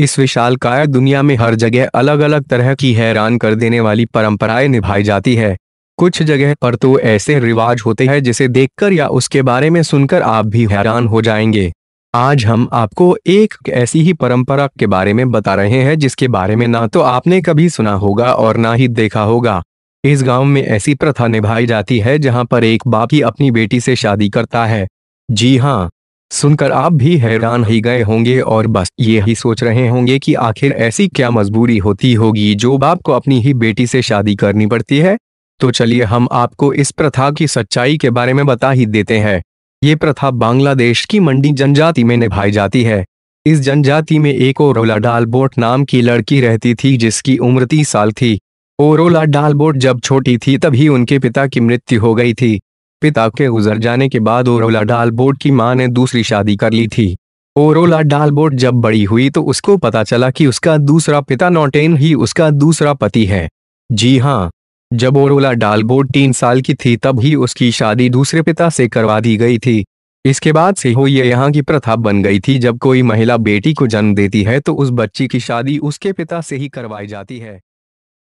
इस विशाल काय दुनिया में हर जगह अलग अलग तरह की हैरान कर देने वाली परंपराएं निभाई जाती है कुछ जगह पर तो ऐसे रिवाज होते हैं जिसे देखकर या उसके बारे में सुनकर आप भी हैरान हो जाएंगे आज हम आपको एक ऐसी ही परंपरा के बारे में बता रहे हैं जिसके बारे में ना तो आपने कभी सुना होगा और ना ही देखा होगा इस गांव में ऐसी प्रथा निभाई जाती है जहां पर एक बाप ही अपनी बेटी से शादी करता है जी हाँ सुनकर आप भी हैरान ही गए होंगे और बस ये ही सोच रहे होंगे कि आखिर ऐसी क्या मजबूरी होती होगी जो बाप को अपनी ही बेटी से शादी करनी पड़ती है तो चलिए हम आपको इस प्रथा की सच्चाई के बारे में बता ही देते हैं ये प्रथा बांग्लादेश की मंडी जनजाति में निभाई जाती है इस जनजाति में एक ओरोला डालबोट नाम की लड़की रहती थी जिसकी उम्र तीस साल थी ओरोला डालबोट जब छोटी थी तभी उनके पिता की मृत्यु हो गई थी पिता के गुजर जाने के बाद ओरोला डालबोट की मां ने दूसरी शादी कर ली थी ओरोला डालबोर्ड जब बड़ी हुई तो उसको पता चला कि उसका दूसरा पिता नोटेन ही उसका दूसरा पति है जी हाँ जब ओरोला डालबोट तीन साल की थी तब ही उसकी शादी दूसरे पिता से करवा दी गई थी इसके बाद से हो ये यहाँ की प्रथा बन गई थी जब कोई महिला बेटी को जन्म देती है तो उस बच्ची की शादी उसके पिता से ही करवाई जाती है